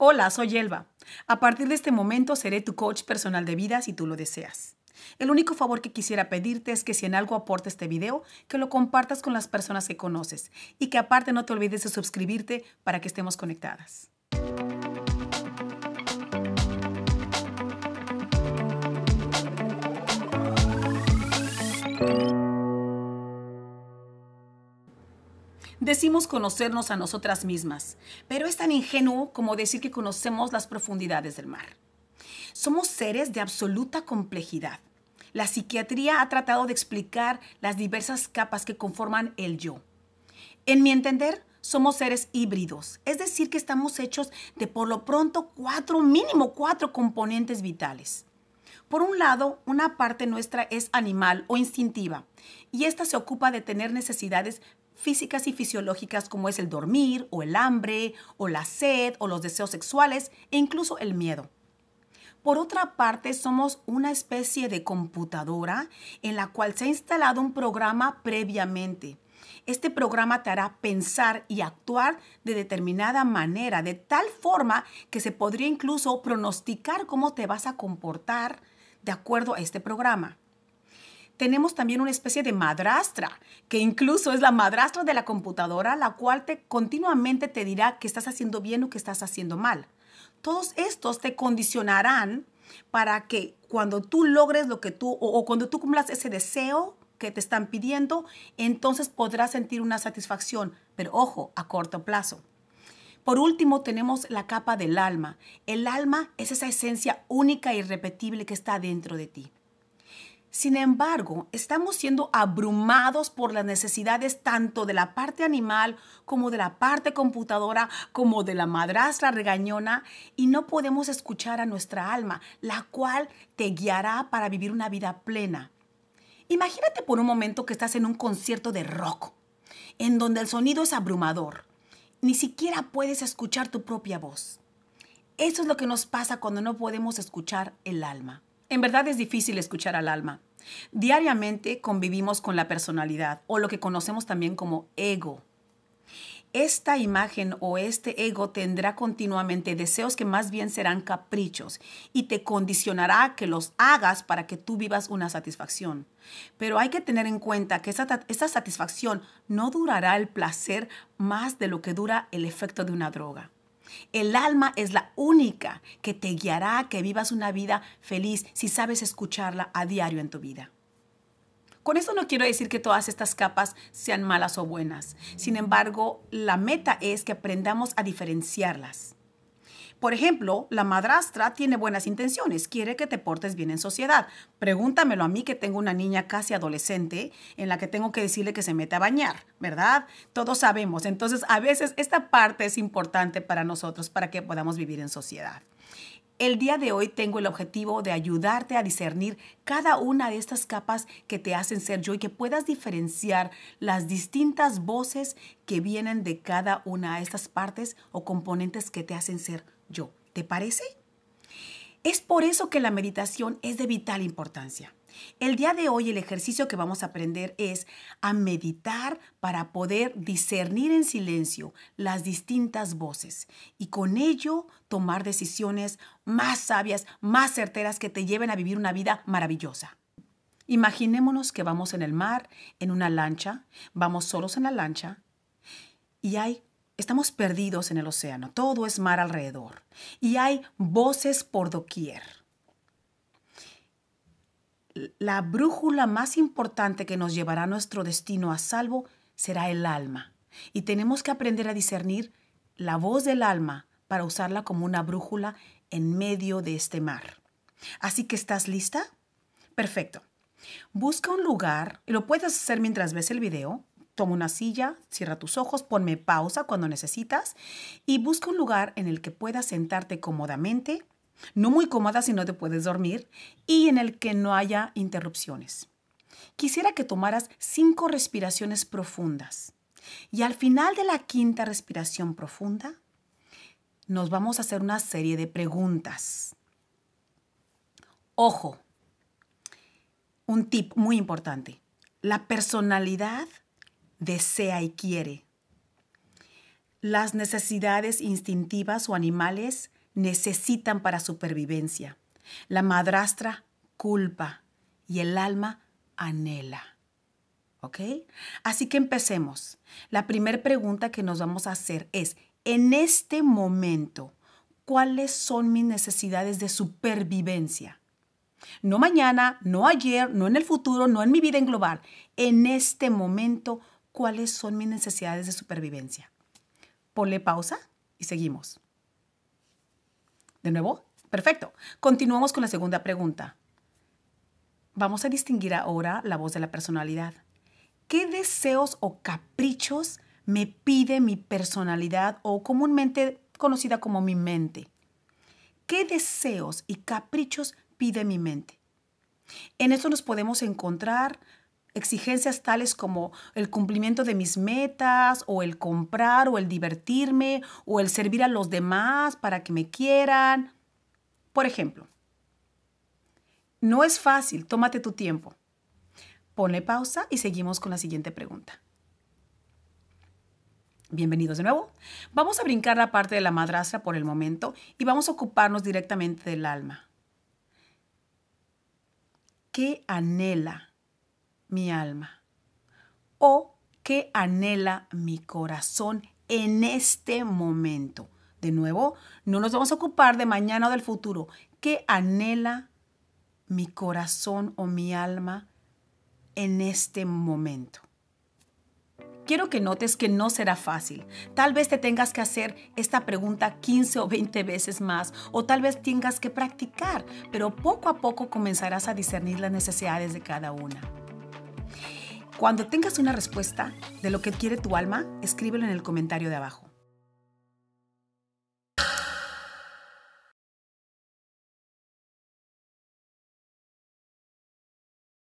Hola, soy Yelva. A partir de este momento seré tu coach personal de vida si tú lo deseas. El único favor que quisiera pedirte es que si en algo aporta este video, que lo compartas con las personas que conoces y que aparte no te olvides de suscribirte para que estemos conectadas. Decimos conocernos a nosotras mismas, pero es tan ingenuo como decir que conocemos las profundidades del mar. Somos seres de absoluta complejidad. La psiquiatría ha tratado de explicar las diversas capas que conforman el yo. En mi entender, somos seres híbridos, es decir, que estamos hechos de por lo pronto cuatro, mínimo cuatro componentes vitales. Por un lado, una parte nuestra es animal o instintiva, y esta se ocupa de tener necesidades físicas y fisiológicas como es el dormir o el hambre o la sed o los deseos sexuales e incluso el miedo. Por otra parte, somos una especie de computadora en la cual se ha instalado un programa previamente. Este programa te hará pensar y actuar de determinada manera, de tal forma que se podría incluso pronosticar cómo te vas a comportar de acuerdo a este programa tenemos también una especie de madrastra, que incluso es la madrastra de la computadora, la cual te, continuamente te dirá que estás haciendo bien o que estás haciendo mal. Todos estos te condicionarán para que cuando tú logres lo que tú, o, cuando tú cumplas ese deseo que te están pidiendo, entonces podrás sentir una satisfacción, pero ojo, a corto plazo. Por último, tenemos la capa del alma. El alma es esa esencia única e irrepetible que está dentro de ti. Sin embargo, estamos siendo abrumados por las necesidades tanto de la parte animal como de la parte computadora, como de la madrastra regañona, y no podemos escuchar a nuestra alma, la cual te guiará para vivir una vida plena. Imagínate por un momento que estás en un concierto de rock, en donde el sonido es abrumador. Ni siquiera puedes escuchar tu propia voz. Eso es lo que nos pasa cuando no podemos escuchar el alma. En verdad es difícil escuchar al alma. Diariamente convivimos con la personalidad o lo que conocemos también como ego. Esta imagen o este ego tendrá continuamente deseos que más bien serán caprichos y te condicionará a que los hagas para que tú vivas una satisfacción. Pero hay que tener en cuenta que esa, esa satisfacción no durará el placer más de lo que dura el efecto de una droga. El alma es la única que te guiará a que vivas una vida feliz si sabes escucharla a diario en tu vida. Con esto no quiero decir que todas estas capas sean malas o buenas. Sin embargo, la meta es que aprendamos a diferenciarlas por ejemplo, la madrastra tiene buenas intenciones, quiere que te portes bien en sociedad. Pregúntamelo a mí que tengo una niña casi adolescente en la que tengo que decirle que se mete a bañar, ¿verdad? Todos sabemos. Entonces, a veces esta parte es importante para nosotros para que podamos vivir en sociedad. El día de hoy tengo el objetivo de ayudarte a discernir cada una de estas capas que te hacen ser yo y que puedas diferenciar las distintas voces que vienen de cada una de estas partes o componentes que te hacen ser yo. ¿Te parece? Es por eso que la meditación es de vital importancia. El día de hoy el ejercicio que vamos a aprender es a meditar para poder discernir en silencio las distintas voces y con ello tomar decisiones más sabias, más certeras que te lleven a vivir una vida maravillosa. Imaginémonos que vamos en el mar, en una lancha, vamos solos en la lancha y hay estamos perdidos en el océano, todo es mar alrededor y hay voces por doquier la brújula más importante que nos llevará nuestro destino a salvo será el alma. Y tenemos que aprender a discernir la voz del alma para usarla como una brújula en medio de este mar. Así que estás lista? Perfecto. Busca un lugar, y lo puedes hacer mientras ves el video. Toma una silla, cierra tus ojos, ponme pausa cuando necesitas y busca un lugar en el que puedas sentarte cómodamente no muy cómoda si no te puedes dormir y en el que no haya interrupciones. Quisiera que tomaras cinco respiraciones profundas y al final de la quinta respiración profunda nos vamos a hacer una serie de preguntas. Ojo, un tip muy importante. La personalidad desea y quiere. Las necesidades instintivas o animales necesitan para supervivencia. La madrastra culpa y el alma anhela. ¿Ok? Así que empecemos. La primera pregunta que nos vamos a hacer es, en este momento, ¿cuáles son mis necesidades de supervivencia? No mañana, no ayer, no en el futuro, no en mi vida en global. En este momento, ¿cuáles son mis necesidades de supervivencia? Ponle pausa y seguimos nuevo? Perfecto. Continuamos con la segunda pregunta. Vamos a distinguir ahora la voz de la personalidad. ¿Qué deseos o caprichos me pide mi personalidad o comúnmente conocida como mi mente? ¿Qué deseos y caprichos pide mi mente? En eso nos podemos encontrar exigencias tales como el cumplimiento de mis metas o el comprar o el divertirme o el servir a los demás para que me quieran. Por ejemplo, no es fácil, tómate tu tiempo. Ponle pausa y seguimos con la siguiente pregunta. Bienvenidos de nuevo. Vamos a brincar la parte de la madrastra por el momento y vamos a ocuparnos directamente del alma. ¿Qué anhela mi alma? ¿O qué anhela mi corazón en este momento? De nuevo, no nos vamos a ocupar de mañana o del futuro. ¿Qué anhela mi corazón o mi alma en este momento? Quiero que notes que no será fácil. Tal vez te tengas que hacer esta pregunta 15 o 20 veces más o tal vez tengas que practicar, pero poco a poco comenzarás a discernir las necesidades de cada una. Cuando tengas una respuesta de lo que quiere tu alma, escríbelo en el comentario de abajo.